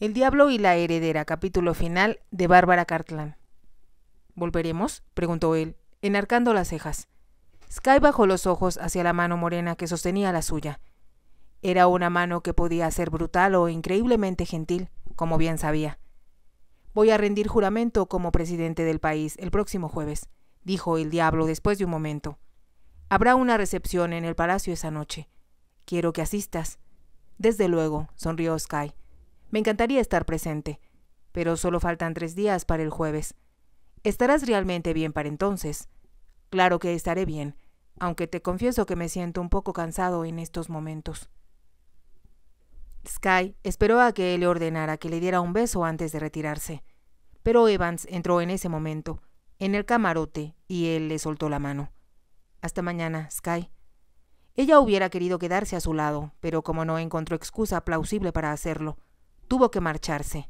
El diablo y la heredera, capítulo final de Bárbara Cartland. ¿Volveremos? preguntó él, enarcando las cejas. Sky bajó los ojos hacia la mano morena que sostenía la suya. Era una mano que podía ser brutal o increíblemente gentil, como bien sabía. Voy a rendir juramento como presidente del país el próximo jueves, dijo el diablo después de un momento. Habrá una recepción en el palacio esa noche. Quiero que asistas. Desde luego, sonrió Sky. Me encantaría estar presente, pero solo faltan tres días para el jueves. ¿Estarás realmente bien para entonces? Claro que estaré bien, aunque te confieso que me siento un poco cansado en estos momentos. Sky esperó a que él le ordenara que le diera un beso antes de retirarse, pero Evans entró en ese momento, en el camarote, y él le soltó la mano. Hasta mañana, Sky. Ella hubiera querido quedarse a su lado, pero como no encontró excusa plausible para hacerlo, Tuvo que marcharse.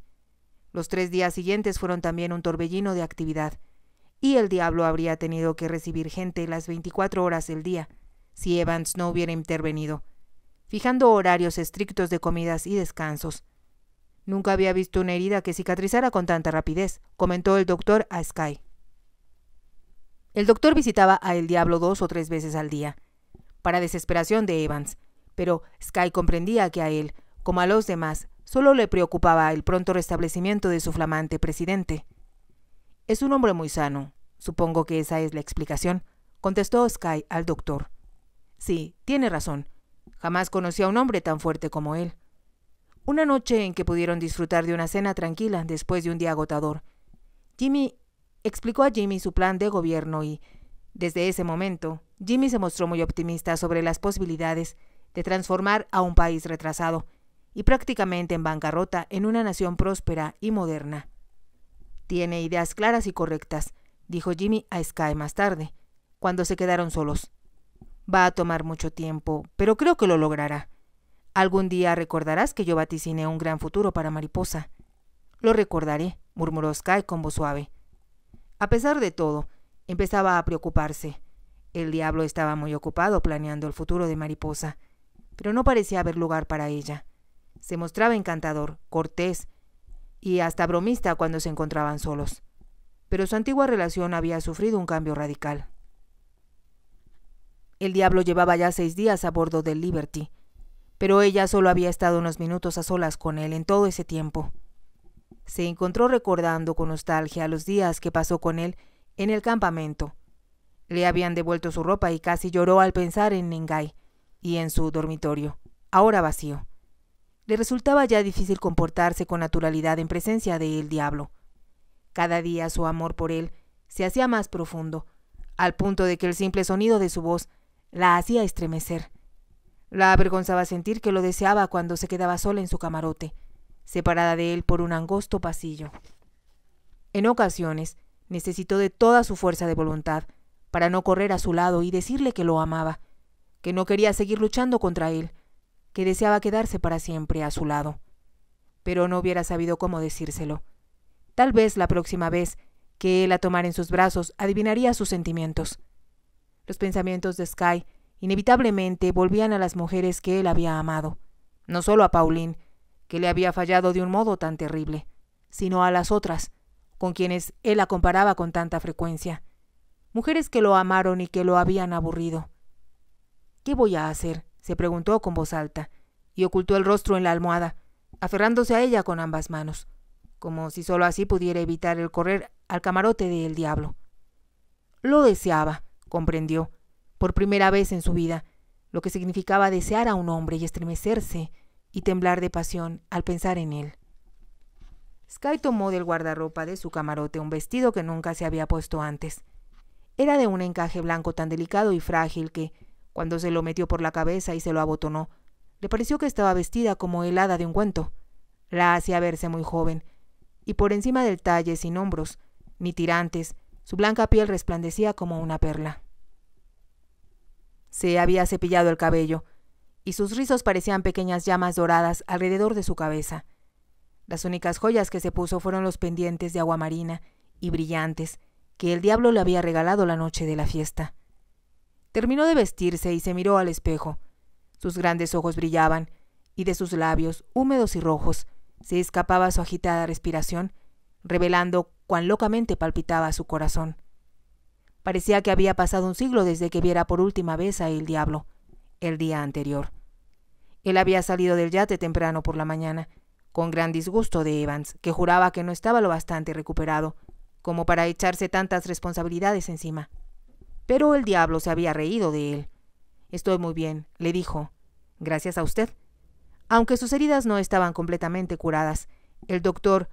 Los tres días siguientes fueron también un torbellino de actividad, y el diablo habría tenido que recibir gente las 24 horas del día, si Evans no hubiera intervenido, fijando horarios estrictos de comidas y descansos. Nunca había visto una herida que cicatrizara con tanta rapidez, comentó el doctor a Sky. El doctor visitaba a El Diablo dos o tres veces al día, para desesperación de Evans, pero Sky comprendía que a él, como a los demás, Solo le preocupaba el pronto restablecimiento de su flamante presidente. Es un hombre muy sano. Supongo que esa es la explicación, contestó Sky al doctor. Sí, tiene razón. Jamás conocí a un hombre tan fuerte como él. Una noche en que pudieron disfrutar de una cena tranquila después de un día agotador, Jimmy explicó a Jimmy su plan de gobierno y, desde ese momento, Jimmy se mostró muy optimista sobre las posibilidades de transformar a un país retrasado y prácticamente en bancarrota en una nación próspera y moderna. Tiene ideas claras y correctas, dijo Jimmy a Sky más tarde, cuando se quedaron solos. Va a tomar mucho tiempo, pero creo que lo logrará. Algún día recordarás que yo vaticiné un gran futuro para Mariposa. Lo recordaré, murmuró Sky con voz suave. A pesar de todo, empezaba a preocuparse. El diablo estaba muy ocupado planeando el futuro de Mariposa, pero no parecía haber lugar para ella. Se mostraba encantador, cortés y hasta bromista cuando se encontraban solos. Pero su antigua relación había sufrido un cambio radical. El diablo llevaba ya seis días a bordo del Liberty, pero ella solo había estado unos minutos a solas con él en todo ese tiempo. Se encontró recordando con nostalgia los días que pasó con él en el campamento. Le habían devuelto su ropa y casi lloró al pensar en Ningai y en su dormitorio, ahora vacío le resultaba ya difícil comportarse con naturalidad en presencia de el diablo. Cada día su amor por él se hacía más profundo, al punto de que el simple sonido de su voz la hacía estremecer. La avergonzaba sentir que lo deseaba cuando se quedaba sola en su camarote, separada de él por un angosto pasillo. En ocasiones, necesitó de toda su fuerza de voluntad para no correr a su lado y decirle que lo amaba, que no quería seguir luchando contra él, que deseaba quedarse para siempre a su lado. Pero no hubiera sabido cómo decírselo. Tal vez la próxima vez que él la tomara en sus brazos adivinaría sus sentimientos. Los pensamientos de Sky inevitablemente volvían a las mujeres que él había amado, no solo a Pauline, que le había fallado de un modo tan terrible, sino a las otras, con quienes él la comparaba con tanta frecuencia, mujeres que lo amaron y que lo habían aburrido. ¿Qué voy a hacer? se preguntó con voz alta, y ocultó el rostro en la almohada, aferrándose a ella con ambas manos, como si solo así pudiera evitar el correr al camarote del diablo. Lo deseaba, comprendió, por primera vez en su vida, lo que significaba desear a un hombre y estremecerse y temblar de pasión al pensar en él. Sky tomó del guardarropa de su camarote un vestido que nunca se había puesto antes. Era de un encaje blanco tan delicado y frágil que, cuando se lo metió por la cabeza y se lo abotonó, le pareció que estaba vestida como helada de un cuento. La hacía verse muy joven, y por encima del talle sin hombros, ni tirantes, su blanca piel resplandecía como una perla. Se había cepillado el cabello, y sus rizos parecían pequeñas llamas doradas alrededor de su cabeza. Las únicas joyas que se puso fueron los pendientes de agua marina y brillantes que el diablo le había regalado la noche de la fiesta. Terminó de vestirse y se miró al espejo. Sus grandes ojos brillaban, y de sus labios, húmedos y rojos, se escapaba su agitada respiración, revelando cuán locamente palpitaba su corazón. Parecía que había pasado un siglo desde que viera por última vez a el diablo, el día anterior. Él había salido del yate temprano por la mañana, con gran disgusto de Evans, que juraba que no estaba lo bastante recuperado como para echarse tantas responsabilidades encima pero el diablo se había reído de él. Estoy muy bien, le dijo. Gracias a usted. Aunque sus heridas no estaban completamente curadas, el doctor...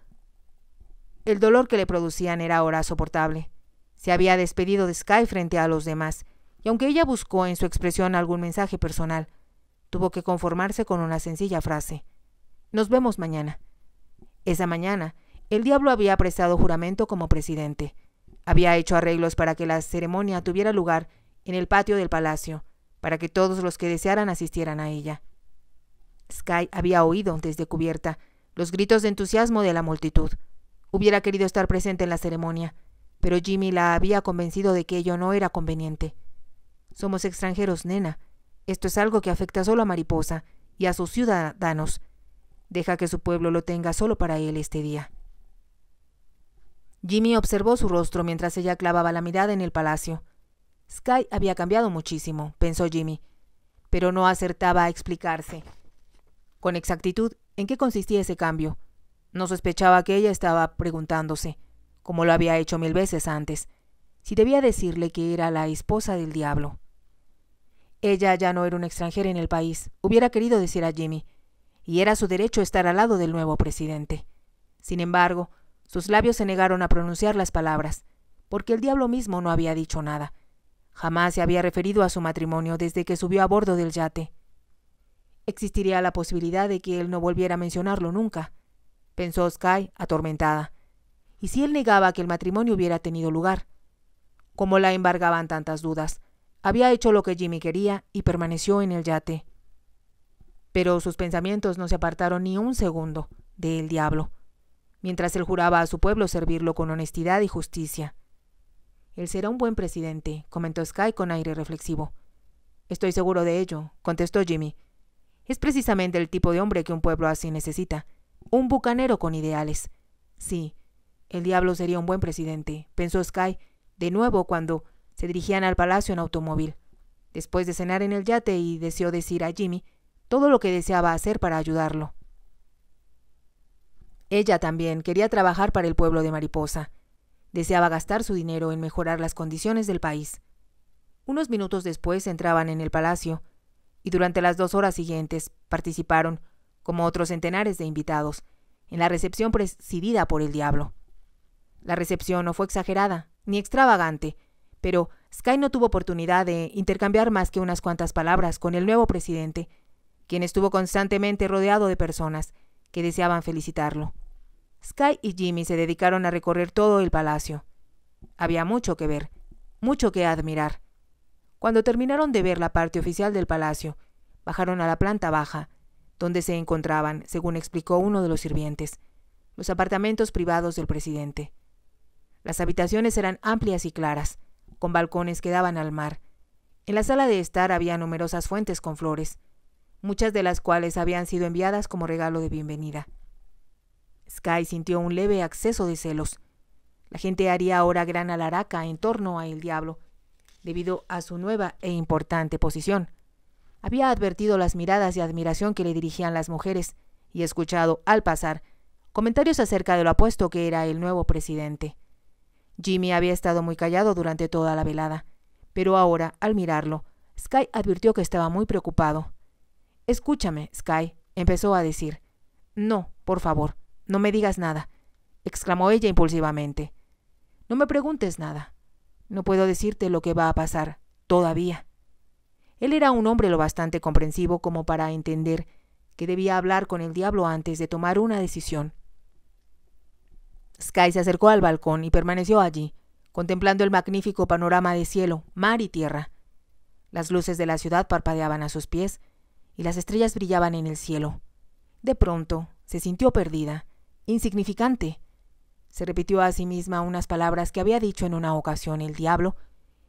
El dolor que le producían era ahora soportable. Se había despedido de Sky frente a los demás, y aunque ella buscó en su expresión algún mensaje personal, tuvo que conformarse con una sencilla frase. Nos vemos mañana. Esa mañana, el diablo había prestado juramento como presidente. Había hecho arreglos para que la ceremonia tuviera lugar en el patio del palacio, para que todos los que desearan asistieran a ella. Sky había oído desde cubierta los gritos de entusiasmo de la multitud. Hubiera querido estar presente en la ceremonia, pero Jimmy la había convencido de que ello no era conveniente. Somos extranjeros, nena. Esto es algo que afecta solo a Mariposa y a sus ciudadanos. Deja que su pueblo lo tenga solo para él este día. Jimmy observó su rostro mientras ella clavaba la mirada en el palacio. Sky había cambiado muchísimo, pensó Jimmy, pero no acertaba a explicarse con exactitud en qué consistía ese cambio. No sospechaba que ella estaba preguntándose, como lo había hecho mil veces antes, si debía decirle que era la esposa del diablo. Ella ya no era una extranjera en el país, hubiera querido decir a Jimmy, y era su derecho estar al lado del nuevo presidente. Sin embargo, sus labios se negaron a pronunciar las palabras, porque el diablo mismo no había dicho nada. Jamás se había referido a su matrimonio desde que subió a bordo del yate. Existiría la posibilidad de que él no volviera a mencionarlo nunca, pensó Sky, atormentada. ¿Y si él negaba que el matrimonio hubiera tenido lugar? Como la embargaban tantas dudas, había hecho lo que Jimmy quería y permaneció en el yate. Pero sus pensamientos no se apartaron ni un segundo del diablo mientras él juraba a su pueblo servirlo con honestidad y justicia. Él será un buen presidente, comentó Sky con aire reflexivo. Estoy seguro de ello, contestó Jimmy. Es precisamente el tipo de hombre que un pueblo así necesita. Un bucanero con ideales. Sí, el diablo sería un buen presidente, pensó Sky, de nuevo cuando se dirigían al palacio en automóvil. Después de cenar en el yate y deseó decir a Jimmy todo lo que deseaba hacer para ayudarlo. Ella también quería trabajar para el pueblo de Mariposa. Deseaba gastar su dinero en mejorar las condiciones del país. Unos minutos después entraban en el palacio, y durante las dos horas siguientes participaron, como otros centenares de invitados, en la recepción presidida por el diablo. La recepción no fue exagerada, ni extravagante, pero Sky no tuvo oportunidad de intercambiar más que unas cuantas palabras con el nuevo presidente, quien estuvo constantemente rodeado de personas que deseaban felicitarlo. Sky y Jimmy se dedicaron a recorrer todo el palacio. Había mucho que ver, mucho que admirar. Cuando terminaron de ver la parte oficial del palacio, bajaron a la planta baja, donde se encontraban, según explicó uno de los sirvientes, los apartamentos privados del presidente. Las habitaciones eran amplias y claras, con balcones que daban al mar. En la sala de estar había numerosas fuentes con flores, muchas de las cuales habían sido enviadas como regalo de bienvenida. Sky sintió un leve acceso de celos. La gente haría ahora gran alaraca en torno a el diablo, debido a su nueva e importante posición. Había advertido las miradas de admiración que le dirigían las mujeres y escuchado, al pasar, comentarios acerca de lo apuesto que era el nuevo presidente. Jimmy había estado muy callado durante toda la velada, pero ahora, al mirarlo, Sky advirtió que estaba muy preocupado. Escúchame, Sky, empezó a decir. No, por favor, no me digas nada, exclamó ella impulsivamente. No me preguntes nada. No puedo decirte lo que va a pasar, todavía. Él era un hombre lo bastante comprensivo como para entender que debía hablar con el diablo antes de tomar una decisión. Sky se acercó al balcón y permaneció allí, contemplando el magnífico panorama de cielo, mar y tierra. Las luces de la ciudad parpadeaban a sus pies y las estrellas brillaban en el cielo. De pronto, se sintió perdida, insignificante. Se repitió a sí misma unas palabras que había dicho en una ocasión el diablo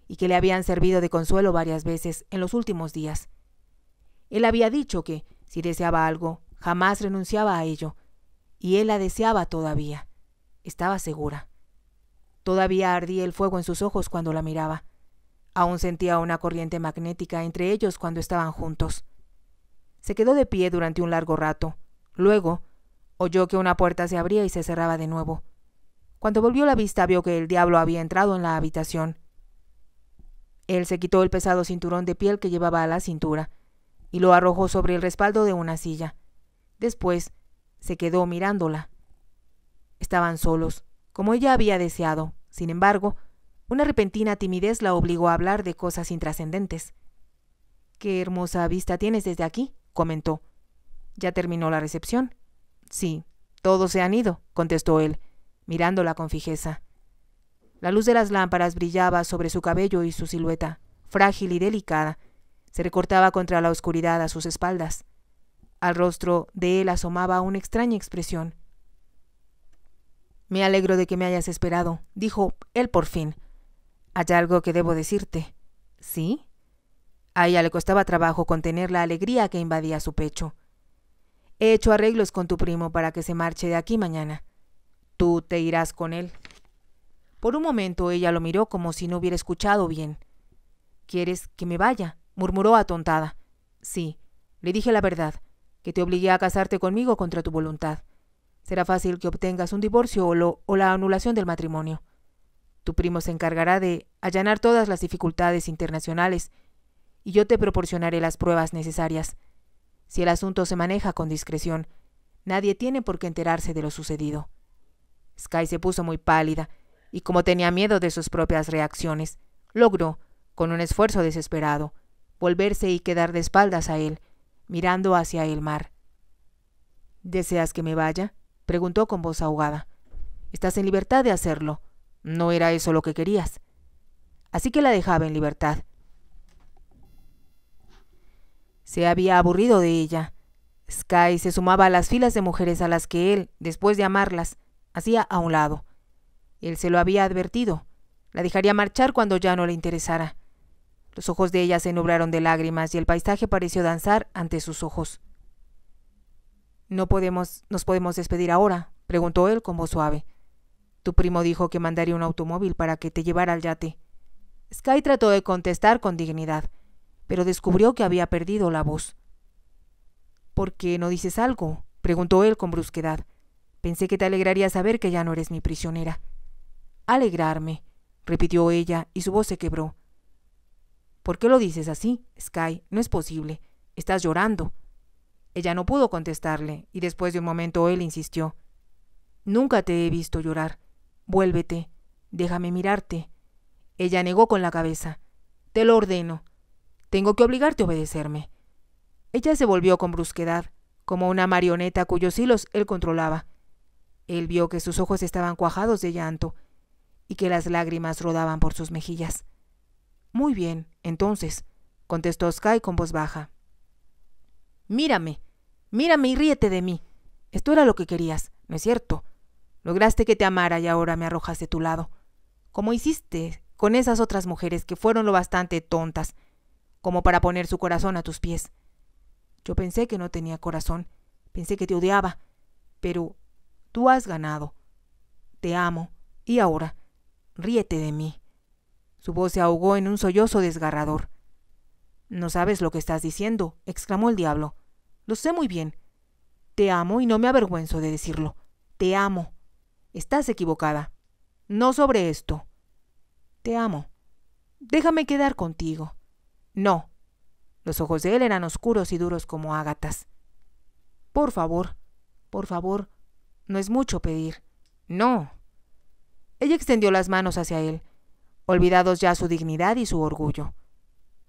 y que le habían servido de consuelo varias veces en los últimos días. Él había dicho que, si deseaba algo, jamás renunciaba a ello, y él la deseaba todavía. Estaba segura. Todavía ardía el fuego en sus ojos cuando la miraba. Aún sentía una corriente magnética entre ellos cuando estaban juntos. Se quedó de pie durante un largo rato. Luego, oyó que una puerta se abría y se cerraba de nuevo. Cuando volvió la vista vio que el diablo había entrado en la habitación. Él se quitó el pesado cinturón de piel que llevaba a la cintura y lo arrojó sobre el respaldo de una silla. Después, se quedó mirándola. Estaban solos, como ella había deseado. Sin embargo, una repentina timidez la obligó a hablar de cosas intrascendentes. Qué hermosa vista tienes desde aquí, comentó. ¿Ya terminó la recepción? Sí, todos se han ido, contestó él, mirándola con fijeza. La luz de las lámparas brillaba sobre su cabello y su silueta, frágil y delicada, se recortaba contra la oscuridad a sus espaldas. Al rostro de él asomaba una extraña expresión. Me alegro de que me hayas esperado, dijo él por fin. Hay algo que debo decirte. ¿Sí? A ella le costaba trabajo contener la alegría que invadía su pecho. He hecho arreglos con tu primo para que se marche de aquí mañana. Tú te irás con él. Por un momento ella lo miró como si no hubiera escuchado bien. ¿Quieres que me vaya? murmuró atontada. Sí, le dije la verdad, que te obligué a casarte conmigo contra tu voluntad. Será fácil que obtengas un divorcio o, o la anulación del matrimonio. Tu primo se encargará de allanar todas las dificultades internacionales y yo te proporcionaré las pruebas necesarias. Si el asunto se maneja con discreción, nadie tiene por qué enterarse de lo sucedido. Sky se puso muy pálida, y como tenía miedo de sus propias reacciones, logró, con un esfuerzo desesperado, volverse y quedar de espaldas a él, mirando hacia el mar. ¿Deseas que me vaya? preguntó con voz ahogada. Estás en libertad de hacerlo. No era eso lo que querías. Así que la dejaba en libertad, se había aburrido de ella. Sky se sumaba a las filas de mujeres a las que él, después de amarlas, hacía a un lado. Él se lo había advertido. La dejaría marchar cuando ya no le interesara. Los ojos de ella se nublaron de lágrimas y el paisaje pareció danzar ante sus ojos. No podemos, nos podemos despedir ahora, preguntó él con voz suave. Tu primo dijo que mandaría un automóvil para que te llevara al yate. Sky trató de contestar con dignidad, pero descubrió que había perdido la voz. ¿Por qué no dices algo? preguntó él con brusquedad. Pensé que te alegraría saber que ya no eres mi prisionera. Alegrarme, repitió ella, y su voz se quebró. ¿Por qué lo dices así, Sky? No es posible. Estás llorando. Ella no pudo contestarle, y después de un momento él insistió. Nunca te he visto llorar. Vuélvete. Déjame mirarte. Ella negó con la cabeza. Te lo ordeno. Tengo que obligarte a obedecerme. Ella se volvió con brusquedad, como una marioneta cuyos hilos él controlaba. Él vio que sus ojos estaban cuajados de llanto y que las lágrimas rodaban por sus mejillas. Muy bien, entonces, contestó Sky con voz baja. Mírame, mírame y ríete de mí. Esto era lo que querías, ¿no es cierto? Lograste que te amara y ahora me arrojas de tu lado. Como hiciste con esas otras mujeres que fueron lo bastante tontas como para poner su corazón a tus pies. Yo pensé que no tenía corazón, pensé que te odiaba, pero tú has ganado. Te amo, y ahora, ríete de mí. Su voz se ahogó en un sollozo desgarrador. No sabes lo que estás diciendo, exclamó el diablo. Lo sé muy bien. Te amo y no me avergüenzo de decirlo. Te amo. Estás equivocada. No sobre esto. Te amo. Déjame quedar contigo. No. Los ojos de él eran oscuros y duros como ágatas. Por favor, por favor, no es mucho pedir. No. Ella extendió las manos hacia él, olvidados ya su dignidad y su orgullo.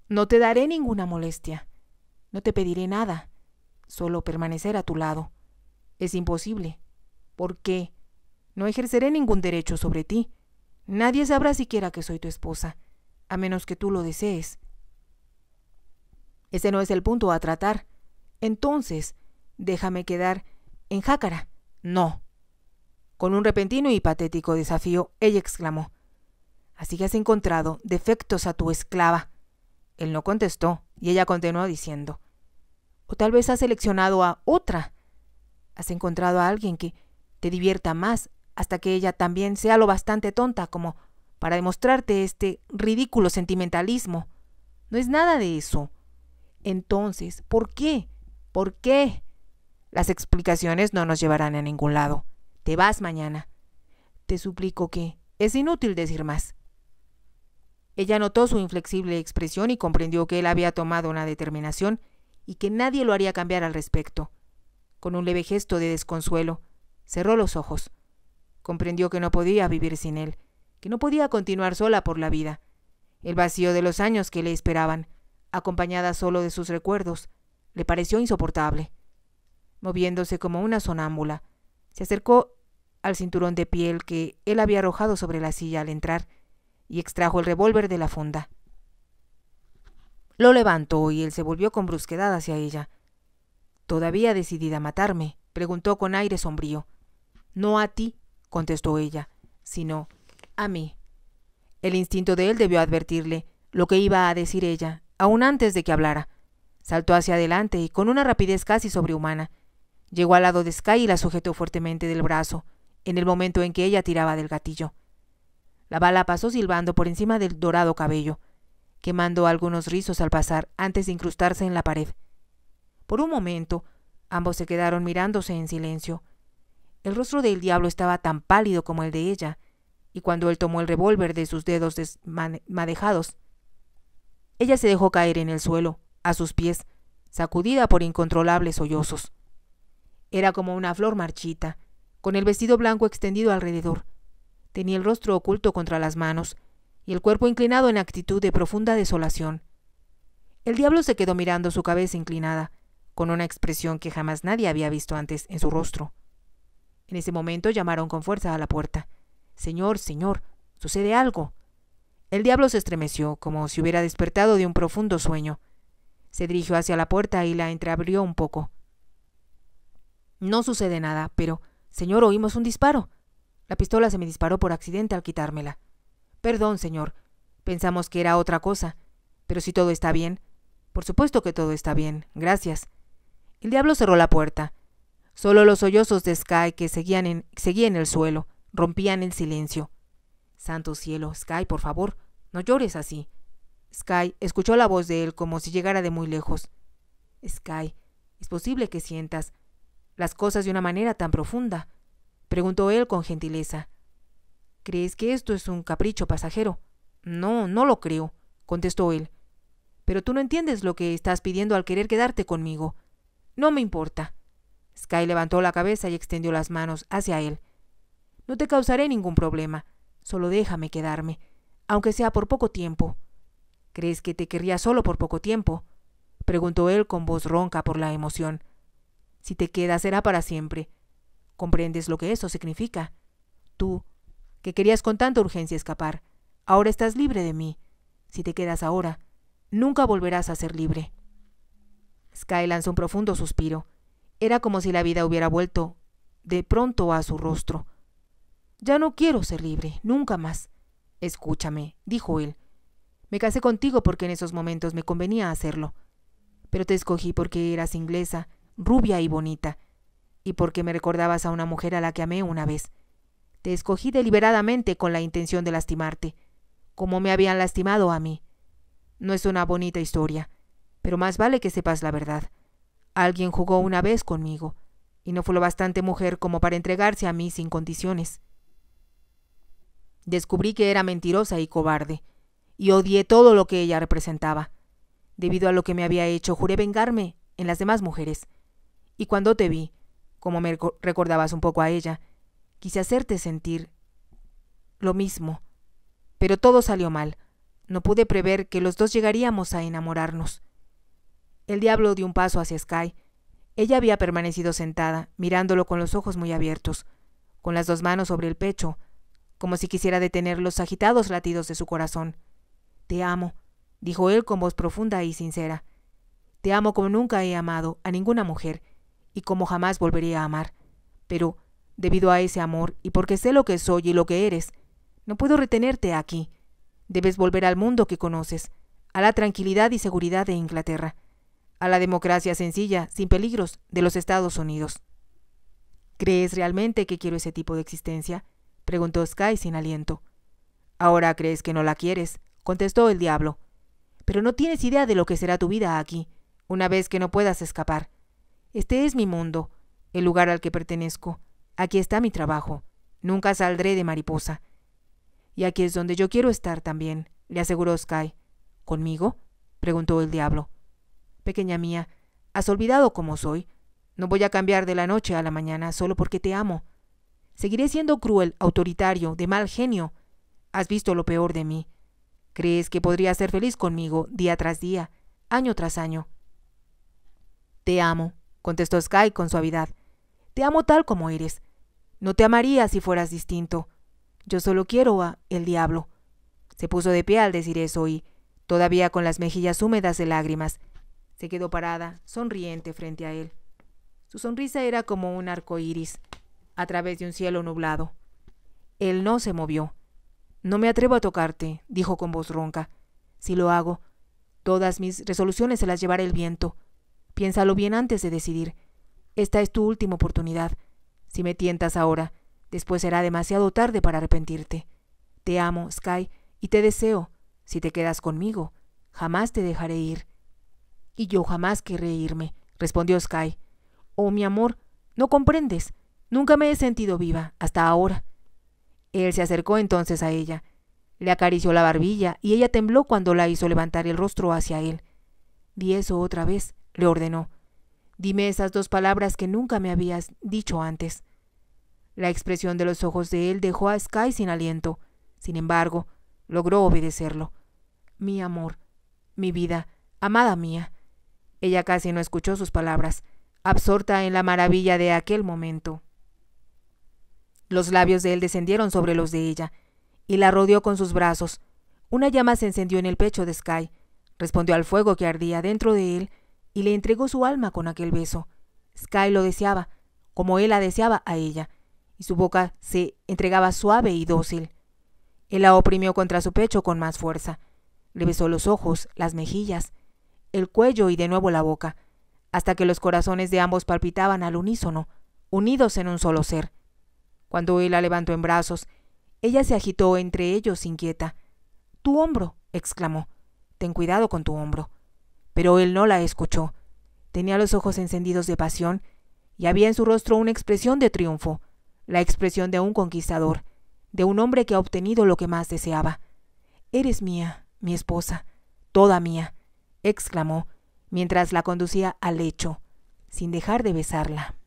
No te daré ninguna molestia. No te pediré nada. Solo permanecer a tu lado. Es imposible. ¿Por qué? No ejerceré ningún derecho sobre ti. Nadie sabrá siquiera que soy tu esposa, a menos que tú lo desees. Ese no es el punto a tratar. Entonces, déjame quedar en jácara. No. Con un repentino y patético desafío, ella exclamó. Así que has encontrado defectos a tu esclava. Él no contestó, y ella continuó diciendo. O tal vez has seleccionado a otra. Has encontrado a alguien que te divierta más hasta que ella también sea lo bastante tonta como para demostrarte este ridículo sentimentalismo. No es nada de eso. Entonces, ¿por qué? ¿Por qué? Las explicaciones no nos llevarán a ningún lado. Te vas mañana. Te suplico que... Es inútil decir más. Ella notó su inflexible expresión y comprendió que él había tomado una determinación y que nadie lo haría cambiar al respecto. Con un leve gesto de desconsuelo, cerró los ojos. Comprendió que no podía vivir sin él, que no podía continuar sola por la vida. El vacío de los años que le esperaban, acompañada solo de sus recuerdos, le pareció insoportable. Moviéndose como una sonámbula, se acercó al cinturón de piel que él había arrojado sobre la silla al entrar y extrajo el revólver de la funda. Lo levantó y él se volvió con brusquedad hacia ella. ¿Todavía decidida a matarme? preguntó con aire sombrío. No a ti, contestó ella, sino a mí. El instinto de él debió advertirle lo que iba a decir ella, aún antes de que hablara. Saltó hacia adelante y con una rapidez casi sobrehumana. Llegó al lado de Sky y la sujetó fuertemente del brazo, en el momento en que ella tiraba del gatillo. La bala pasó silbando por encima del dorado cabello, quemando algunos rizos al pasar antes de incrustarse en la pared. Por un momento, ambos se quedaron mirándose en silencio. El rostro del diablo estaba tan pálido como el de ella, y cuando él tomó el revólver de sus dedos desmadejados, ella se dejó caer en el suelo, a sus pies, sacudida por incontrolables sollozos. Era como una flor marchita, con el vestido blanco extendido alrededor. Tenía el rostro oculto contra las manos y el cuerpo inclinado en actitud de profunda desolación. El diablo se quedó mirando su cabeza inclinada, con una expresión que jamás nadie había visto antes en su rostro. En ese momento llamaron con fuerza a la puerta. Señor, señor, sucede algo. El diablo se estremeció, como si hubiera despertado de un profundo sueño. Se dirigió hacia la puerta y la entreabrió un poco. No sucede nada, pero, señor, oímos un disparo. La pistola se me disparó por accidente al quitármela. Perdón, señor. Pensamos que era otra cosa. Pero si todo está bien. Por supuesto que todo está bien. Gracias. El diablo cerró la puerta. Solo los sollozos de Sky que seguían en, seguían el suelo rompían el silencio. Santo cielo, Sky, por favor, no llores así. Sky escuchó la voz de él como si llegara de muy lejos. Sky, es posible que sientas las cosas de una manera tan profunda, preguntó él con gentileza. ¿Crees que esto es un capricho pasajero? No, no lo creo, contestó él. Pero tú no entiendes lo que estás pidiendo al querer quedarte conmigo. No me importa. Sky levantó la cabeza y extendió las manos hacia él. No te causaré ningún problema. Solo déjame quedarme, aunque sea por poco tiempo. ¿Crees que te querría solo por poco tiempo? preguntó él con voz ronca por la emoción. Si te quedas será para siempre. ¿Comprendes lo que eso significa? Tú, que querías con tanta urgencia escapar, ahora estás libre de mí. Si te quedas ahora, nunca volverás a ser libre. Sky lanzó un profundo suspiro. Era como si la vida hubiera vuelto de pronto a su rostro. Ya no quiero ser libre, nunca más. Escúchame, dijo él. Me casé contigo porque en esos momentos me convenía hacerlo. Pero te escogí porque eras inglesa, rubia y bonita, y porque me recordabas a una mujer a la que amé una vez. Te escogí deliberadamente con la intención de lastimarte, como me habían lastimado a mí. No es una bonita historia, pero más vale que sepas la verdad. Alguien jugó una vez conmigo, y no fue lo bastante mujer como para entregarse a mí sin condiciones. Descubrí que era mentirosa y cobarde, y odié todo lo que ella representaba. Debido a lo que me había hecho, juré vengarme en las demás mujeres. Y cuando te vi, como me recordabas un poco a ella, quise hacerte sentir lo mismo. Pero todo salió mal. No pude prever que los dos llegaríamos a enamorarnos. El diablo dio un paso hacia Sky. Ella había permanecido sentada, mirándolo con los ojos muy abiertos, con las dos manos sobre el pecho, como si quisiera detener los agitados latidos de su corazón. Te amo, dijo él con voz profunda y sincera. Te amo como nunca he amado a ninguna mujer, y como jamás volveré a amar. Pero, debido a ese amor, y porque sé lo que soy y lo que eres, no puedo retenerte aquí. Debes volver al mundo que conoces, a la tranquilidad y seguridad de Inglaterra, a la democracia sencilla, sin peligros, de los Estados Unidos. ¿Crees realmente que quiero ese tipo de existencia? preguntó Sky sin aliento. Ahora crees que no la quieres, contestó el diablo. Pero no tienes idea de lo que será tu vida aquí, una vez que no puedas escapar. Este es mi mundo, el lugar al que pertenezco. Aquí está mi trabajo. Nunca saldré de mariposa. Y aquí es donde yo quiero estar también, le aseguró Sky. ¿Conmigo? preguntó el diablo. Pequeña mía, has olvidado cómo soy. No voy a cambiar de la noche a la mañana solo porque te amo. Seguiré siendo cruel, autoritario, de mal genio. Has visto lo peor de mí. Crees que podría ser feliz conmigo día tras día, año tras año. Te amo, contestó Sky con suavidad. Te amo tal como eres. No te amaría si fueras distinto. Yo solo quiero a el diablo. Se puso de pie al decir eso y, todavía con las mejillas húmedas de lágrimas, se quedó parada, sonriente frente a él. Su sonrisa era como un arco iris, a través de un cielo nublado. Él no se movió. No me atrevo a tocarte, dijo con voz ronca. Si lo hago, todas mis resoluciones se las llevará el viento. Piénsalo bien antes de decidir. Esta es tu última oportunidad. Si me tientas ahora, después será demasiado tarde para arrepentirte. Te amo, Sky, y te deseo, si te quedas conmigo, jamás te dejaré ir. Y yo jamás querré irme, respondió Sky. Oh, mi amor, no comprendes. Nunca me he sentido viva, hasta ahora. Él se acercó entonces a ella. Le acarició la barbilla y ella tembló cuando la hizo levantar el rostro hacia él. Di eso otra vez, le ordenó. Dime esas dos palabras que nunca me habías dicho antes. La expresión de los ojos de él dejó a Sky sin aliento. Sin embargo, logró obedecerlo. Mi amor, mi vida, amada mía. Ella casi no escuchó sus palabras, absorta en la maravilla de aquel momento. Los labios de él descendieron sobre los de ella, y la rodeó con sus brazos. Una llama se encendió en el pecho de Sky, respondió al fuego que ardía dentro de él, y le entregó su alma con aquel beso. Sky lo deseaba, como él la deseaba a ella, y su boca se entregaba suave y dócil. Él la oprimió contra su pecho con más fuerza. Le besó los ojos, las mejillas, el cuello y de nuevo la boca, hasta que los corazones de ambos palpitaban al unísono, unidos en un solo ser. Cuando él la levantó en brazos, ella se agitó entre ellos inquieta. Tu hombro, exclamó. Ten cuidado con tu hombro. Pero él no la escuchó. Tenía los ojos encendidos de pasión y había en su rostro una expresión de triunfo, la expresión de un conquistador, de un hombre que ha obtenido lo que más deseaba. Eres mía, mi esposa, toda mía, exclamó, mientras la conducía al lecho, sin dejar de besarla.